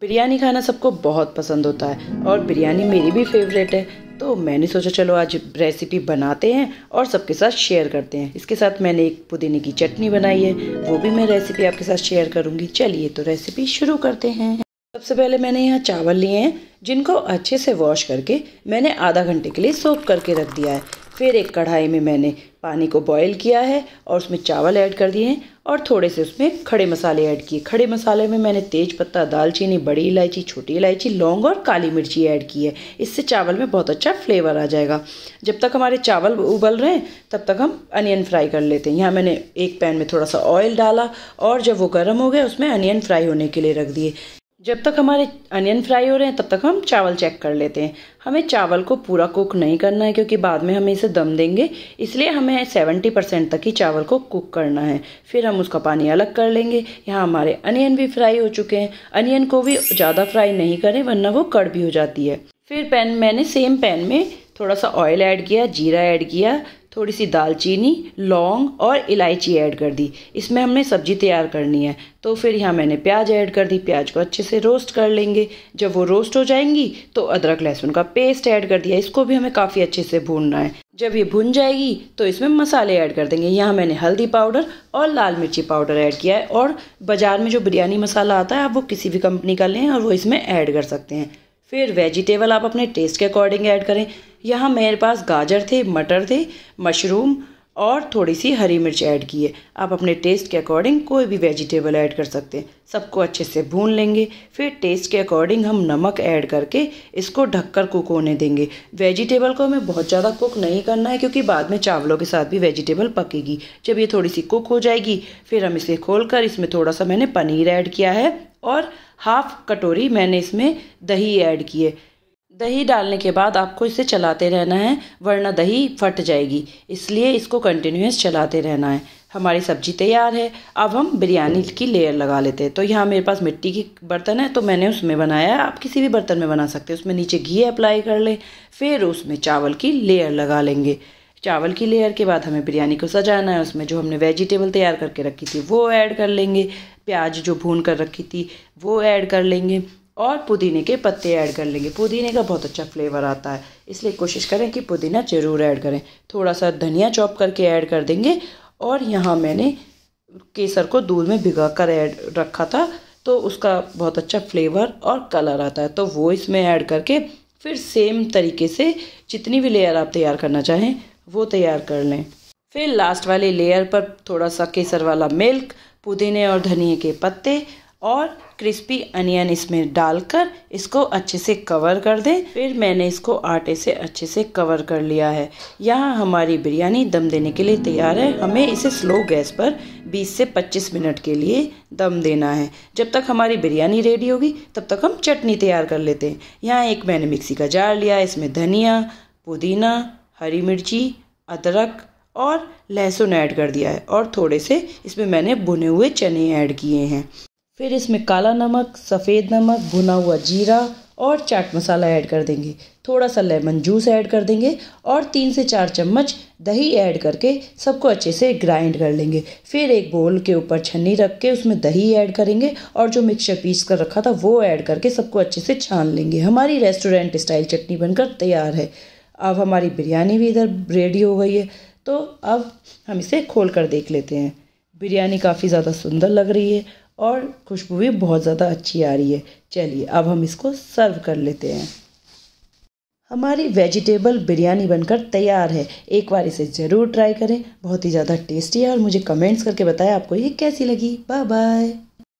बिरयानी खाना सबको बहुत पसंद होता है और बिरयानी मेरी भी फेवरेट है तो मैंने सोचा चलो आज रेसिपी बनाते हैं और सबके साथ शेयर करते हैं इसके साथ मैंने एक पुदीने की चटनी बनाई है वो भी मैं रेसिपी आपके साथ शेयर करूंगी चलिए तो रेसिपी शुरू करते हैं सबसे पहले मैंने यहाँ चावल लिए हैं जिनको अच्छे से वॉश करके मैंने आधा घंटे के लिए सोप करके रख दिया है फिर एक कढ़ाई में मैंने पानी को बॉईल किया है और उसमें चावल ऐड कर दिए हैं और थोड़े से उसमें खड़े मसाले ऐड किए खड़े मसाले में मैंने तेज पत्ता दालचीनी बड़ी इलायची छोटी इलायची लौंग और काली मिर्ची ऐड की है इससे चावल में बहुत अच्छा फ्लेवर आ जाएगा जब तक हमारे चावल उबल रहे हैं तब तक हम अनियन फ्राई कर लेते हैं यहाँ मैंने एक पैन में थोड़ा सा ऑयल डाला और जब वो गर्म हो गया उसमें अनियन फ्राई होने के लिए रख दिए जब तक हमारे अनियन फ्राई हो रहे हैं तब तक हम चावल चेक कर लेते हैं हमें चावल को पूरा कुक नहीं करना है क्योंकि बाद में हमें इसे दम देंगे इसलिए हमें 70 परसेंट तक ही चावल को कुक करना है फिर हम उसका पानी अलग कर लेंगे यहाँ हमारे अनियन भी फ्राई हो चुके हैं अनियन को भी ज़्यादा फ्राई नहीं करें वरना वो कड़ भी हो जाती है फिर पैन मैंने सेम पैन में थोड़ा सा ऑयल ऐड किया जीरा ऐड किया थोड़ी सी दालचीनी लौंग और इलायची ऐड कर दी इसमें हमने सब्जी तैयार करनी है तो फिर यहाँ मैंने प्याज ऐड कर दी प्याज को अच्छे से रोस्ट कर लेंगे जब वो रोस्ट हो जाएंगी तो अदरक लहसुन का पेस्ट ऐड कर दिया इसको भी हमें काफ़ी अच्छे से भूनना है जब ये भुन जाएगी तो इसमें मसाले ऐड कर देंगे यहाँ मैंने हल्दी पाउडर और लाल मिर्ची पाउडर ऐड किया है और बाज़ार में जो बिरयानी मसाला आता है आप वो किसी भी कंपनी का लें और वो इसमें ऐड कर सकते हैं फिर वेजिटेबल आप अपने टेस्ट के अकॉर्डिंग ऐड करें यहाँ मेरे पास गाजर थे मटर थे मशरूम और थोड़ी सी हरी मिर्च ऐड की है आप अपने टेस्ट के अकॉर्डिंग कोई भी वेजिटेबल ऐड कर सकते हैं सबको अच्छे से भून लेंगे फिर टेस्ट के अकॉर्डिंग हम नमक ऐड करके इसको ढककर कुक होने देंगे वेजिटेबल को हमें बहुत ज़्यादा कुक नहीं करना है क्योंकि बाद में चावलों के साथ भी वेजिटेबल पकेगी जब ये थोड़ी सी कुक हो जाएगी फिर हम इसे खोल इसमें थोड़ा सा मैंने पनीर ऐड किया है और हाफ कटोरी मैंने इसमें दही ऐड किए दही डालने के बाद आपको इसे चलाते रहना है वरना दही फट जाएगी इसलिए इसको कंटिन्यूस चलाते रहना है हमारी सब्जी तैयार है अब हम बिरयानी की लेयर लगा लेते हैं तो यहाँ मेरे पास मिट्टी की बर्तन है तो मैंने उसमें बनाया है आप किसी भी बर्तन में बना सकते हैं उसमें नीचे घी अप्लाई कर लें फिर उसमें चावल की लेयर लगा लेंगे चावल की लेयर के बाद हमें बिरयानी को सजाना है उसमें जो हमने वेजिटेबल तैयार करके रखी थी वो ऐड कर लेंगे प्याज जो भून कर रखी थी वो ऐड कर लेंगे और पुदीने के पत्ते ऐड कर लेंगे पुदीने का बहुत अच्छा फ्लेवर आता है इसलिए कोशिश करें कि पुदीना ज़रूर ऐड करें थोड़ा सा धनिया चॉप करके ऐड कर देंगे और यहाँ मैंने केसर को दूध में भिगा कर ऐड रखा था तो उसका बहुत अच्छा फ्लेवर और कलर आता है तो वो इसमें ऐड करके फिर सेम तरीके से जितनी भी लेयर आप तैयार करना चाहें वो तैयार कर लें फिर लास्ट वाले लेयर पर थोड़ा सा केसर वाला मिल्क पुदीने और धनिए के पत्ते और क्रिस्पी अनियन इसमें डालकर इसको अच्छे से कवर कर दें फिर मैंने इसको आटे से अच्छे से कवर कर लिया है यहाँ हमारी बिरयानी दम देने के लिए तैयार है हमें इसे स्लो गैस पर 20 से 25 मिनट के लिए दम देना है जब तक हमारी बिरयानी रेडी होगी तब तक हम चटनी तैयार कर लेते हैं यहाँ एक मैंने मिक्सी का जार लिया इसमें धनिया पुदीना हरी मिर्ची अदरक और लहसुन ऐड कर दिया है और थोड़े से इसमें मैंने भुने हुए चने ऐड किए हैं फिर इसमें काला नमक सफ़ेद नमक भुना हुआ जीरा और चाट मसाला ऐड कर देंगे थोड़ा सा लेमन जूस ऐड कर देंगे और तीन से चार चम्मच दही ऐड करके सबको अच्छे से ग्राइंड कर लेंगे फिर एक बोल के ऊपर छन्नी रख के उसमें दही ऐड करेंगे और जो मिक्सचर पीस कर रखा था वो ऐड करके सबको अच्छे से छान लेंगे हमारी रेस्टोरेंट स्टाइल चटनी बनकर तैयार है अब हमारी बिरयानी भी इधर रेडी हो गई है तो अब हम इसे खोल कर देख लेते हैं बिरयानी काफ़ी ज़्यादा सुंदर लग रही है और खुशबू भी बहुत ज़्यादा अच्छी आ रही है चलिए अब हम इसको सर्व कर लेते हैं हमारी वेजिटेबल बिरयानी बनकर तैयार है एक बार इसे ज़रूर ट्राई करें बहुत ही ज़्यादा टेस्टी है और मुझे कमेंट्स करके बताएं आपको ये कैसी लगी बाय बाय